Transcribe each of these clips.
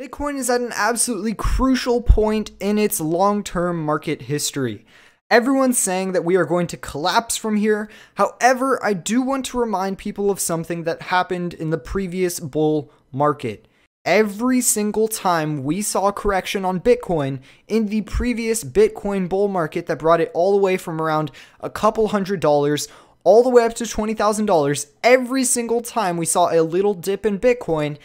Bitcoin is at an absolutely crucial point in its long term market history. Everyone's saying that we are going to collapse from here. However, I do want to remind people of something that happened in the previous bull market. Every single time we saw a correction on Bitcoin in the previous Bitcoin bull market that brought it all the way from around a couple hundred dollars all the way up to $20,000, every single time we saw a little dip in Bitcoin,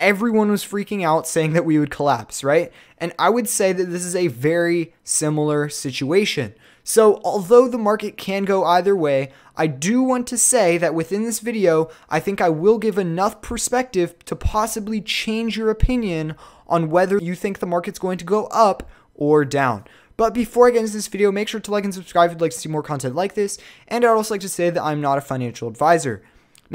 everyone was freaking out saying that we would collapse, right? And I would say that this is a very similar situation. So, although the market can go either way, I do want to say that within this video, I think I will give enough perspective to possibly change your opinion on whether you think the market's going to go up or down. But before I get into this video, make sure to like and subscribe if you'd like to see more content like this. And I'd also like to say that I'm not a financial advisor.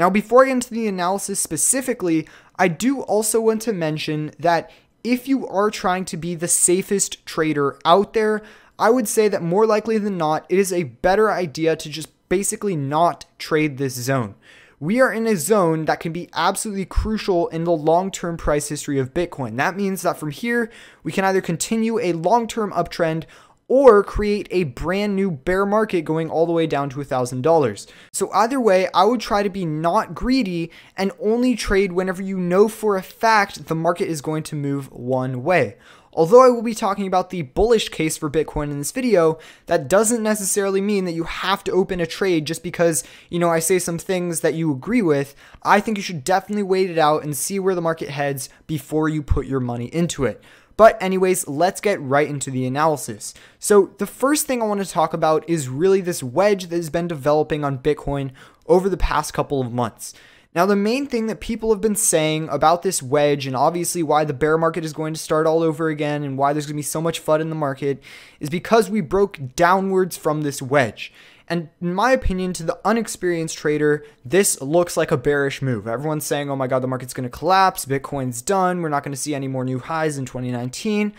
Now, before I get into the analysis specifically, I do also want to mention that if you are trying to be the safest trader out there, I would say that more likely than not, it is a better idea to just basically not trade this zone. We are in a zone that can be absolutely crucial in the long term price history of Bitcoin. That means that from here, we can either continue a long term uptrend or create a brand new bear market going all the way down to $1,000. So either way, I would try to be not greedy and only trade whenever you know for a fact the market is going to move one way. Although I will be talking about the bullish case for Bitcoin in this video, that doesn't necessarily mean that you have to open a trade just because, you know, I say some things that you agree with. I think you should definitely wait it out and see where the market heads before you put your money into it. But, anyways, let's get right into the analysis. So, the first thing I want to talk about is really this wedge that has been developing on Bitcoin over the past couple of months. Now, the main thing that people have been saying about this wedge, and obviously why the bear market is going to start all over again, and why there's going to be so much FUD in the market, is because we broke downwards from this wedge. And in my opinion, to the unexperienced trader, this looks like a bearish move. Everyone's saying, oh my God, the market's going to collapse. Bitcoin's done. We're not going to see any more new highs in 2019.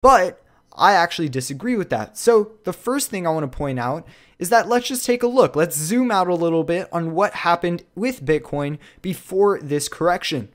But I actually disagree with that. So the first thing I want to point out is that let's just take a look. Let's zoom out a little bit on what happened with Bitcoin before this correction.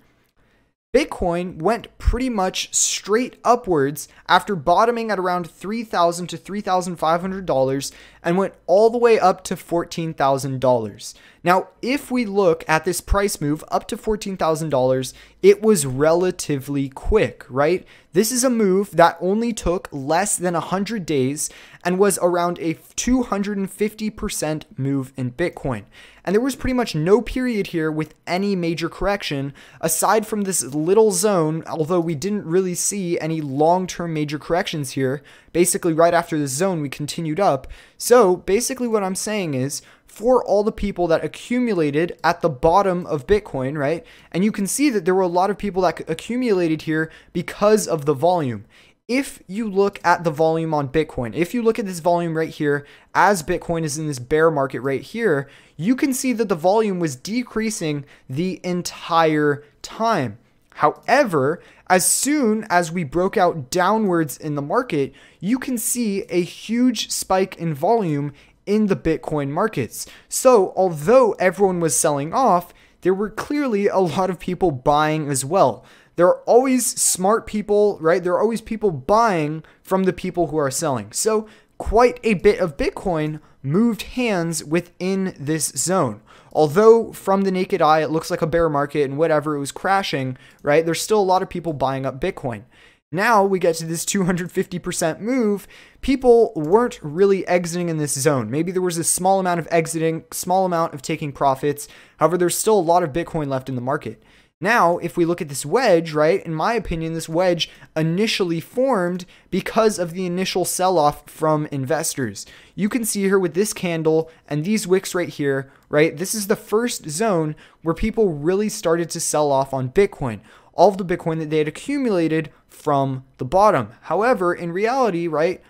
Bitcoin went pretty much straight upwards after bottoming at around $3,000 to $3,500 and went all the way up to $14,000. Now, if we look at this price move up to $14,000, it was relatively quick, right? This is a move that only took less than 100 days and was around a 250% move in Bitcoin. And there was pretty much no period here with any major correction aside from this little zone, although we didn't really see any long term major corrections here. Basically, right after this zone, we continued up. So, basically, what I'm saying is, for all the people that accumulated at the bottom of Bitcoin, right? And you can see that there were a lot of people that accumulated here because of the volume. If you look at the volume on Bitcoin, if you look at this volume right here, as Bitcoin is in this bear market right here, you can see that the volume was decreasing the entire time. However, as soon as we broke out downwards in the market, you can see a huge spike in volume in the Bitcoin markets. So, although everyone was selling off, there were clearly a lot of people buying as well. There are always smart people, right? There are always people buying from the people who are selling. So, quite a bit of Bitcoin moved hands within this zone. Although from the naked eye it looks like a bear market and whatever, it was crashing, right? There's still a lot of people buying up Bitcoin. Now we get to this 250% move. People weren't really exiting in this zone. Maybe there was a small amount of exiting, small amount of taking profits. However, there's still a lot of Bitcoin left in the market. Now, if we look at this wedge, right, in my opinion, this wedge initially formed because of the initial sell off from investors. You can see here with this candle and these wicks right here, right, this is the first zone where people really started to sell off on Bitcoin all of the Bitcoin that they had accumulated from the bottom. However, in reality, right,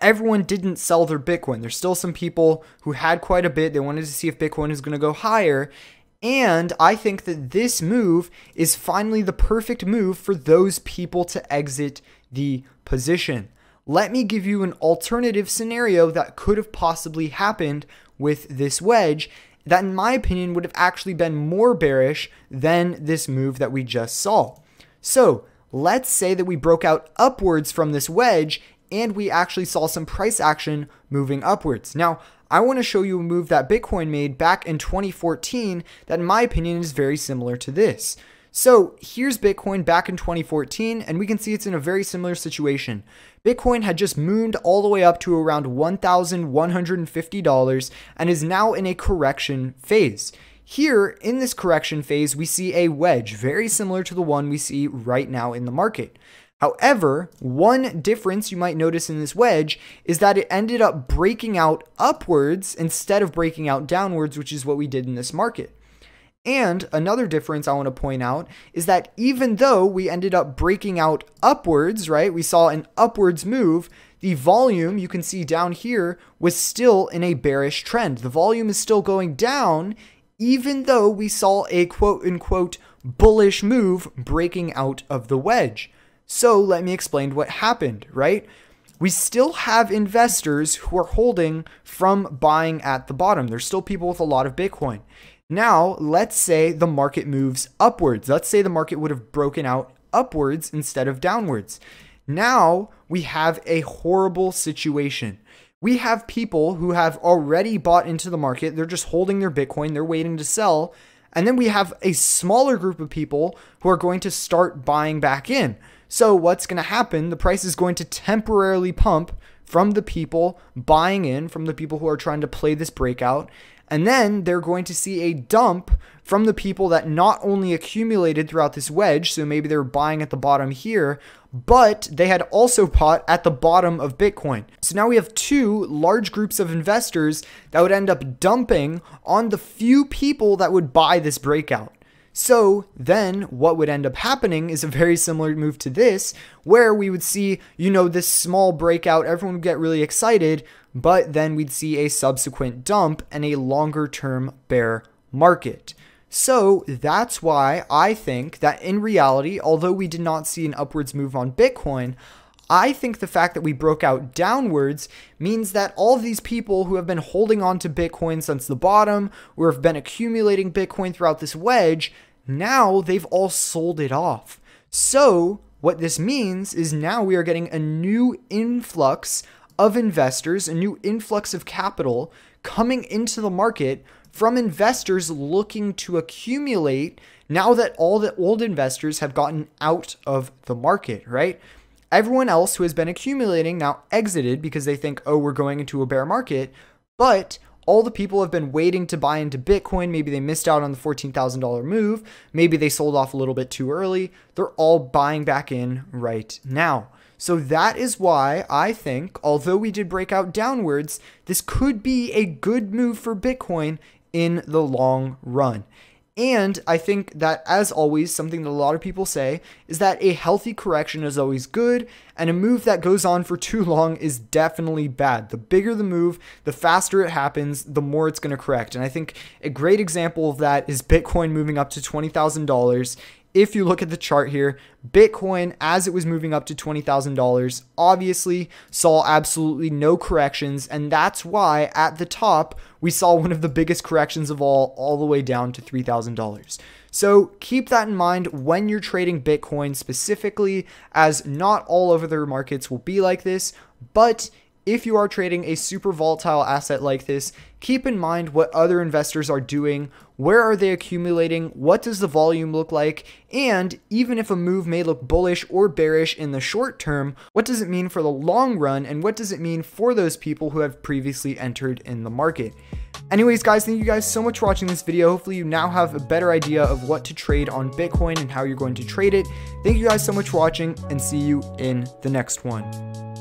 everyone didn't sell their Bitcoin. There's still some people who had quite a bit. They wanted to see if Bitcoin is going to go higher. And I think that this move is finally the perfect move for those people to exit the position. Let me give you an alternative scenario that could have possibly happened with this wedge that, in my opinion, would have actually been more bearish than this move that we just saw. So let's say that we broke out upwards from this wedge and we actually saw some price action moving upwards. Now, I want to show you a move that Bitcoin made back in 2014 that, in my opinion, is very similar to this. So here's Bitcoin back in 2014, and we can see it's in a very similar situation. Bitcoin had just mooned all the way up to around $1,150 and is now in a correction phase. Here, in this correction phase, we see a wedge, very similar to the one we see right now in the market. However, one difference you might notice in this wedge is that it ended up breaking out upwards instead of breaking out downwards, which is what we did in this market. And another difference I want to point out is that even though we ended up breaking out upwards, right, we saw an upwards move, the volume you can see down here was still in a bearish trend. The volume is still going down, even though we saw a quote unquote bullish move breaking out of the wedge. So let me explain what happened, right? we still have investors who are holding from buying at the bottom. There's still people with a lot of Bitcoin. Now, let's say the market moves upwards. Let's say the market would have broken out upwards instead of downwards. Now we have a horrible situation. We have people who have already bought into the market, they're just holding their Bitcoin, they're waiting to sell. And then we have a smaller group of people who are going to start buying back in. So, what's going to happen? The price is going to temporarily pump from the people buying in, from the people who are trying to play this breakout. And then they're going to see a dump from the people that not only accumulated throughout this wedge, so maybe they are buying at the bottom here, but they had also bought at the bottom of Bitcoin. So now we have two large groups of investors that would end up dumping on the few people that would buy this breakout. So then what would end up happening is a very similar move to this, where we would see, you know, this small breakout, everyone would get really excited, but then we'd see a subsequent dump and a longer term bear market. So that's why I think that in reality, although we did not see an upwards move on Bitcoin, I think the fact that we broke out downwards means that all of these people who have been holding on to Bitcoin since the bottom or have been accumulating Bitcoin throughout this wedge, now they've all sold it off. So, what this means is now we are getting a new influx of investors, a new influx of capital coming into the market from investors looking to accumulate now that all the old investors have gotten out of the market, right? Everyone else who has been accumulating now exited because they think, oh, we're going into a bear market. But all the people have been waiting to buy into Bitcoin. Maybe they missed out on the $14,000 move. Maybe they sold off a little bit too early. They're all buying back in right now. So that is why I think, although we did break out downwards, this could be a good move for Bitcoin in the long run. And I think that, as always, something that a lot of people say is that a healthy correction is always good, and a move that goes on for too long is definitely bad. The bigger the move, the faster it happens, the more it's going to correct. And I think a great example of that is Bitcoin moving up to $20,000 if you look at the chart here, Bitcoin, as it was moving up to $20,000, obviously saw absolutely no corrections. And that's why at the top, we saw one of the biggest corrections of all, all the way down to $3,000. So keep that in mind when you're trading Bitcoin specifically, as not all of their markets will be like this, but if you are trading a super volatile asset like this, keep in mind what other investors are doing, where are they accumulating, what does the volume look like, and even if a move may look bullish or bearish in the short term, what does it mean for the long run and what does it mean for those people who have previously entered in the market? Anyways guys, thank you guys so much for watching this video. Hopefully you now have a better idea of what to trade on Bitcoin and how you're going to trade it. Thank you guys so much for watching and see you in the next one.